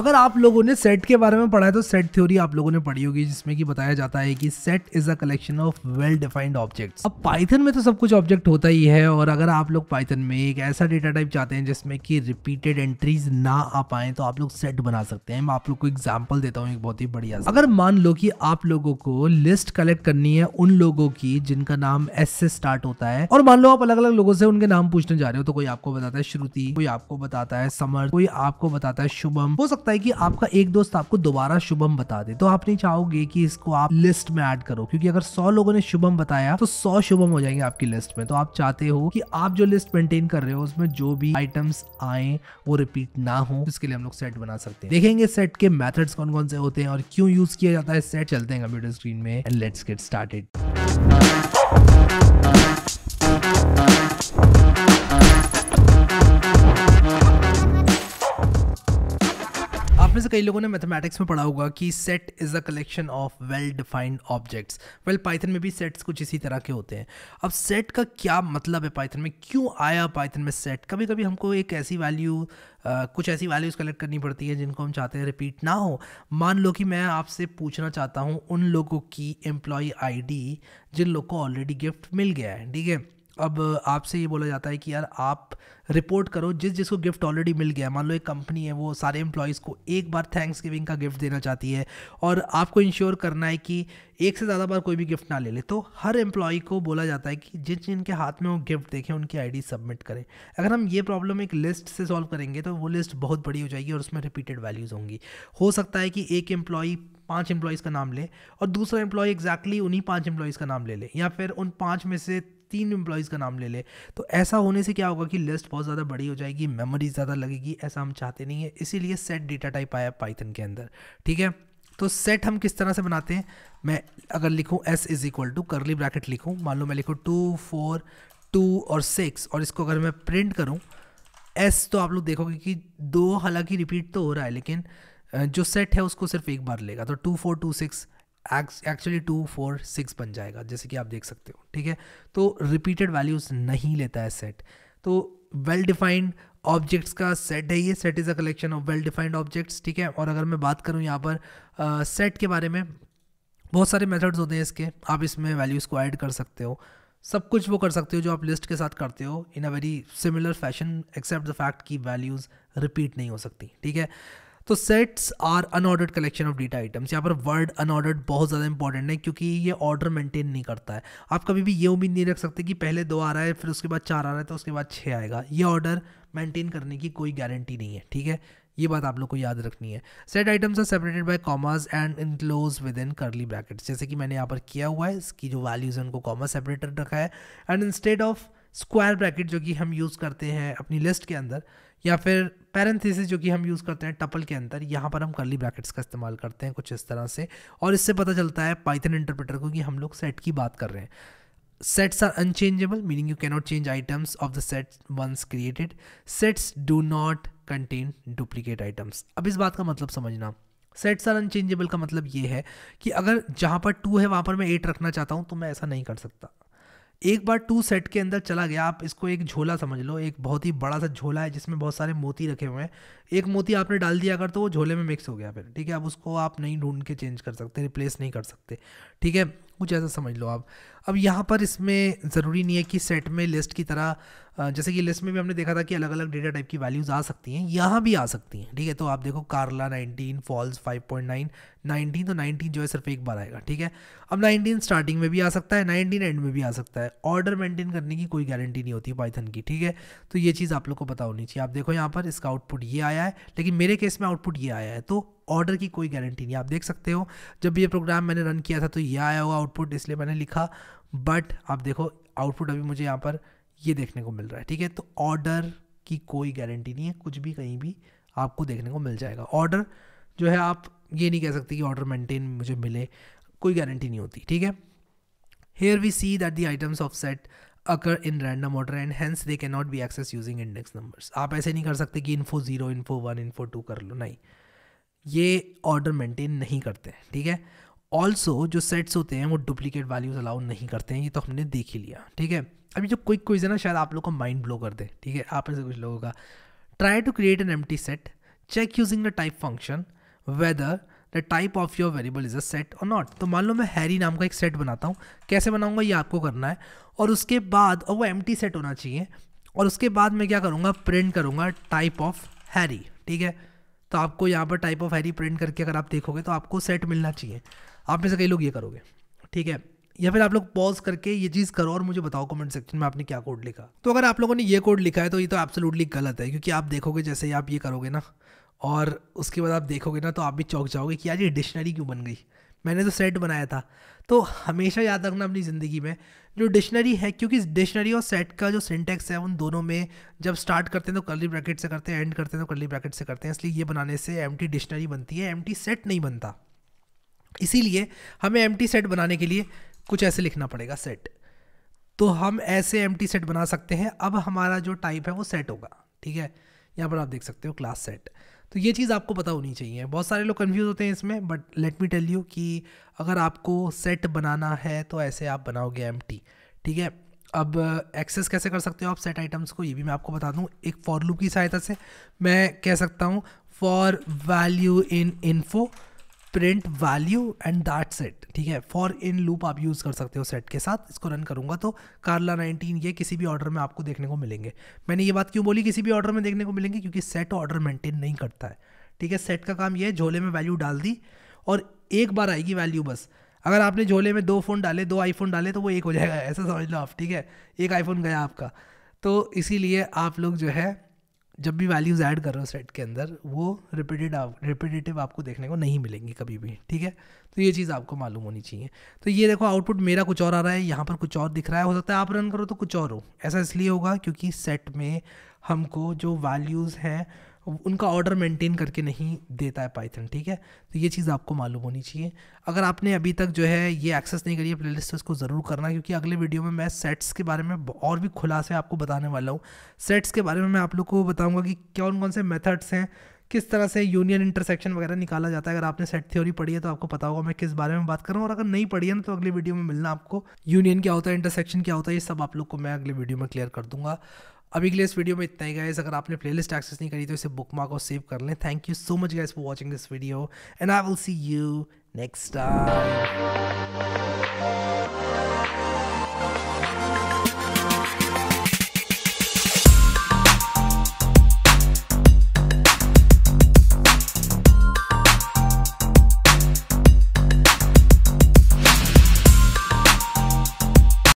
अगर आप लोगों ने सेट के बारे में पढ़ा है तो सेट थ्योरी आप लोगों ने पढ़ी होगी जिसमें कि बताया जाता है कि set is a collection of well defined objects अब पाइथन में तो सब कुछ ऑब्जेक्ट होता ही है और अगर आप लोग पाइथन में एक ऐसा डेटा टाइप चाहते हैं जिसमें कि रिपीटेड एंट्रीज ना आ पाए तो आप लोग सेट बना सकते हैं मैं आप लोग को एग्जाम्पल देता हूँ एक बहुत ही बढ़िया अगर मान लो कि आप लोगों को लिस्ट कलेक्ट करनी है उन लोगों की जिनका नाम एस से स्टार्ट होता है और मान लो आप अलग अलग लोगों से उनके नाम पूछने जा रहे हो तो कोई आपको बताता है श्रुति कोई आपको बताता है समर कोई आपको बताता है शुभम हो सकता है सकता है कि आपका एक दोस्त आपको दोबारा शुभम बता दे तो आप नहीं चाहोगे कि इसको आप लिस्ट में ऐड करो क्योंकि अगर सौ लोगों ने शुभम बताया तो सौ शुभम हो जाएंगे आपकी लिस्ट में तो आप चाहते हो कि आप जो लिस्ट मेंटेन कर रहे हो उसमें जो भी आइटम्स आए वो रिपीट ना हो इसके लिए हम लोग सेट बना सकते हैं देखेंगे सेट के मेथड्स कौन कौन से होते हैं और क्यों यूज किया जाता है सेट चलते हैं कंप्यूटर स्क्रीन में एंड लेट्स गेट स्टार्टेड आप में से कई लोगों ने मैथमेटिक्स में पढ़ा होगा कि set is a collection of well defined objects well Python में भी सेट्स कुछ इसी तरह के होते हैं अब सेट का क्या मतलब है पाइथन में क्यों आया पाइथन में सेट कभी कभी हमको एक ऐसी वैल्यू कुछ ऐसी वैल्यूज़ कलेक्ट करनी पड़ती है जिनको हम चाहते हैं रिपीट ना हो मान लो कि मैं आपसे पूछना चाहता हूँ उन लोगों की एम्प्लॉय आई जिन लोग को ऑलरेडी गिफ्ट मिल गया है ठीक है अब आपसे ये बोला जाता है कि यार आप रिपोर्ट करो जिस जिसको गिफ्ट ऑलरेडी मिल गया मान लो एक कंपनी है वो सारे एम्प्लॉयज़ को एक बार थैंक्स गिविंग का गिफ्ट देना चाहती है और आपको इंश्योर करना है कि एक से ज़्यादा बार कोई भी गिफ्ट ना ले ले तो हर एम्प्लॉय को बोला जाता है कि जिन जिनके हाथ में वो गिफ्ट देखें उनकी आईडी सबमिट करें अगर हम ये प्रॉब्लम एक लिस्ट से सॉल्व करेंगे तो वो लिस्ट बहुत बड़ी हो जाएगी और उसमें रिपीटेड वैल्यूज़ होंगी हो सकता है कि एक एम्प्लॉय पांच एम्प्लॉयज़ का नाम ले और दूसरा एम्प्लॉय एग्जैक्टली उन्हीं पांच एम्प्लॉयज़ का नाम ले ले या फिर उन पांच में से तीन एम्प्लॉयज़ का नाम ले ले तो ऐसा होने से क्या होगा कि लिस्ट बहुत ज़्यादा बड़ी हो जाएगी मेमोरी ज़्यादा लगेगी ऐसा हम चाहते नहीं है इसीलिए सेट डेटा टाइप आया पाइथन के अंदर ठीक है तो सेट हम किस तरह से बनाते हैं मैं अगर लिखूँ S is equal to curly bracket लिखूँ मान लो मैं लिखूँ टू फोर टू और सिक्स और इसको अगर मैं प्रिंट करूँ एस तो आप लोग देखोगे कि दो हालांकि रिपीट तो हो रहा है लेकिन जो सेट है उसको सिर्फ एक बार लेगा तो two four two six actually two four six बन जाएगा जैसे कि आप देख सकते हो ठीक है तो रिपीटेड वैल्यूज़ नहीं लेता है सेट तो वेल डिफाइंड ऑब्जेक्ट्स का सेट है ये set is a collection of well defined objects ठीक है और अगर मैं बात करूँ यहाँ पर सेट uh, के बारे में बहुत सारे मेथड्स होते हैं इसके आप इसमें वैल्यूज़ को ऐड कर सकते हो सब कुछ वो कर सकते हो जो आप लिस्ट के साथ करते हो in a very similar fashion except the fact कि वैल्यूज़ रिपीट नहीं हो सकती ठीक है तो sets are unordered collection of data items यहाँ पर वर्ड अनऑर्डर्ड बहुत ज़्यादा इंपॉर्टेंट है क्योंकि ये ऑर्डर मेंटेन नहीं करता है आप कभी भी ये उम्मीद नहीं रख सकते कि पहले दो आ रहा है फिर उसके बाद चार आ रहा है तो उसके बाद छः आएगा ये ऑर्डर मेंटेन करने की कोई गारंटी नहीं है ठीक है ये बात आप लोग को याद रखनी है set items are separated by commas and enclose within curly brackets जैसे कि मैंने यहाँ पर किया हुआ है इसकी जो वैल्यूज़ है उनको कॉमर्स सेपरेटेड रखा है and instead of square bracket जो कि हम यूज़ करते हैं अपनी लिस्ट के अंदर या फिर पैरेंथिस जो कि हम यूज़ करते हैं टपल के अंदर यहाँ पर हम करली ब्रैकेट्स का इस्तेमाल करते हैं कुछ इस तरह से और इससे पता चलता है पाइथन इंटरप्रेटर को कि हम लोग सेट की बात कर रहे हैं sets are unchangeable meaning you cannot change items of the set once created sets do not contain duplicate items अब इस बात का मतलब समझना सेट्स आर अनचेंजेबल का मतलब ये है कि अगर जहाँ पर टू है वहाँ पर मैं एट रखना चाहता हूँ तो मैं ऐसा नहीं कर सकता एक बार टू सेट के अंदर चला गया आप इसको एक झोला समझ लो एक बहुत ही बड़ा सा झोला है जिसमें बहुत सारे मोती रखे हुए हैं एक मोती आपने डाल दिया अगर तो वो झोले में मिक्स हो गया फिर ठीक है अब उसको आप नहीं ढूंढ के चेंज कर सकते रिप्लेस नहीं कर सकते ठीक है कुछ ऐसा समझ लो आप अब यहाँ पर इसमें ज़रूरी नहीं है कि सेट में लिस्ट की तरह जैसे कि लिस्ट में भी हमने देखा था कि अलग अलग डेटा टाइप की वैल्यूज़ आ सकती हैं यहाँ भी आ सकती हैं ठीक है तो आप देखो कार्ला 19 फॉल्स 5.9 19 तो 19 जो है सिर्फ एक बार आएगा ठीक है अब 19 स्टार्टिंग में भी आ सकता है 19 एंड में भी आ सकता है ऑर्डर मेंटेन करने की कोई गारंटी नहीं होती पाइथन की ठीक है तो ये चीज़ आप लोग को पता होनी चाहिए आप देखो यहाँ पर इसका आउटपुट ये आया है लेकिन मेरे केस में आउटपुट ये आया है तो ऑर्डर की कोई गारंटी नहीं आप देख सकते हो जब ये प्रोग्राम मैंने रन किया था तो यह आया हुआ आउटपुट इसलिए मैंने लिखा बट आप देखो आउटपुट अभी मुझे यहाँ पर ये देखने को मिल रहा है ठीक है तो ऑर्डर की कोई गारंटी नहीं है कुछ भी कहीं भी आपको देखने को मिल जाएगा ऑर्डर जो है आप ये नहीं कह सकते कि ऑर्डर मेंटेन मुझे मिले कोई गारंटी नहीं होती ठीक है here we see that the items of set occur in random order and hence they can not be access using index numbers आप ऐसे नहीं कर सकते कि info zero info one info two कर लो नहीं ये ऑर्डर मेंटेन नहीं करते हैं ठीक है ऑल्सो जो सेट्स होते हैं वो डुप्लीकेट वैल्यूज अलाउ नहीं करते हैं ये तो हमने देख ही लिया ठीक है अभी जो क्विक क्विज है ना शायद आप लोग का माइंड ब्लो कर दे ठीक है आप ऐसे से कुछ लोगों का ट्राई टू क्रिएट एन एम set check using the type function whether the type of your variable is a set और नॉट तो मान लो मैं हैरी नाम का एक सेट बनाता हूँ कैसे बनाऊँगा ये आपको करना है और उसके बाद और वो एम सेट होना चाहिए और उसके बाद मैं क्या करूँगा प्रिंट करूँगा टाइप ऑफ हैरी ठीक है तो आपको यहाँ पर टाइप ऑफ हैरी प्रिंट करके अगर आप देखोगे तो आपको सेट मिलना चाहिए आप में से कई लोग ये करोगे ठीक है या फिर आप लोग पॉज करके ये चीज़ करो और मुझे बताओ कमेंट सेक्शन में आपने क्या कोड लिखा तो अगर आप लोगों ने ये कोड लिखा है तो ये तो एब्सोल्युटली गलत है क्योंकि आप देखोगे जैसे ही आप ये करोगे ना और उसके बाद आप देखोगे ना तो आप भी चौक जाओगे कि यार ये डिक्शनरी क्यों बन गई मैंने तो सेट बनाया था तो हमेशा याद रखना अपनी ज़िंदगी में जो डिक्शनरी है क्योंकि डिक्शनरी और सेट का जो सिंटेक्स है उन दोनों में जब स्टार्ट करते हैं तो कर्ली ब्रैकेट से करते हैं एंड करते हैं तो कर्ली ब्रैकेट से करते हैं इसलिए ये बनाने से एम डिक्शनरी बनती है एम सेट नहीं बनता इसीलिए हमें एम सेट बनाने के लिए कुछ ऐसे लिखना पड़ेगा सेट तो हम ऐसे एम सेट बना सकते हैं अब हमारा जो टाइप है वो सेट होगा ठीक है यहाँ पर आप देख सकते हो क्लास सेट तो ये चीज़ आपको पता होनी चाहिए बहुत सारे लोग कन्फ्यूज़ होते हैं इसमें but let me tell you कि अगर आपको सेट बनाना है तो ऐसे आप बनाओगे एम ठीक है अब एक्सेस कैसे कर सकते हो आप सेट आइटम्स को ये भी मैं आपको बता दूँ एक फॉर लूप की सहायता से मैं कह सकता हूँ for value in info print value and that set ठीक है फॉर इन लूप आप यूज़ कर सकते हो सेट के साथ इसको रन करूँगा तो कार्ला 19 ये किसी भी ऑर्डर में आपको देखने को मिलेंगे मैंने ये बात क्यों बोली किसी भी ऑर्डर में देखने को मिलेंगे क्योंकि सेट ऑर्डर मेंटेन नहीं करता है ठीक है सेट का काम ये है झोले में वैल्यू डाल दी और एक बार आएगी वैल्यू बस अगर आपने झोले में दो फ़ोन डाले दो आईफोन डाले तो वो एक हो जाएगा ऐसा समझ लो आप ठीक है एक आईफोन गया आपका तो इसीलिए आप लोग जो है जब भी वैल्यूज़ ऐड कर रहे हो सेट के अंदर वो रिपीटेड आप रिपीटेटिव आपको देखने को नहीं मिलेंगे कभी भी ठीक है तो ये चीज़ आपको मालूम होनी चाहिए तो ये देखो आउटपुट मेरा कुछ और आ रहा है यहाँ पर कुछ और दिख रहा है हो सकता है आप रन करो तो कुछ और हो ऐसा इसलिए होगा क्योंकि सेट में हमको जो वैल्यूज़ हैं उनका ऑर्डर मेंटेन करके नहीं देता है पाइथन ठीक है तो ये चीज़ आपको मालूम होनी चाहिए अगर आपने अभी तक जो है ये एक्सेस नहीं करी है प्ले लिस्ट उसको ज़रूर करना क्योंकि अगले वीडियो में मैं सेट्स के बारे में और भी खुलासे आपको बताने वाला हूँ सेट्स के बारे में मैं आप लोग को बताऊँगा कि कौन कौन से मेथड्स हैं किस तरह से यूनियन इंटरसेक्शन वगैरह निकाला जाता है अगर आपने सेट थ्योरी पढ़ी है तो आपको पता होगा मैं किस बारे में बात कर रहा हूँ और अगर नहीं पढ़ी है ना तो अगली वीडियो में मिलना आपको यूनियन क्या होता है इंटरसेक्शन क्या होता है ये सब आप लोग को मैं अगली वीडियो में क्लियर कर दूंगा अभी के लिए इस वीडियो में इतना ही गाइस अगर आपने प्लेलिस्ट एक्सेस नहीं करी तो इसे बुक मार्क और सेव कर लें thank you so much guys for watching this video and I will see you next time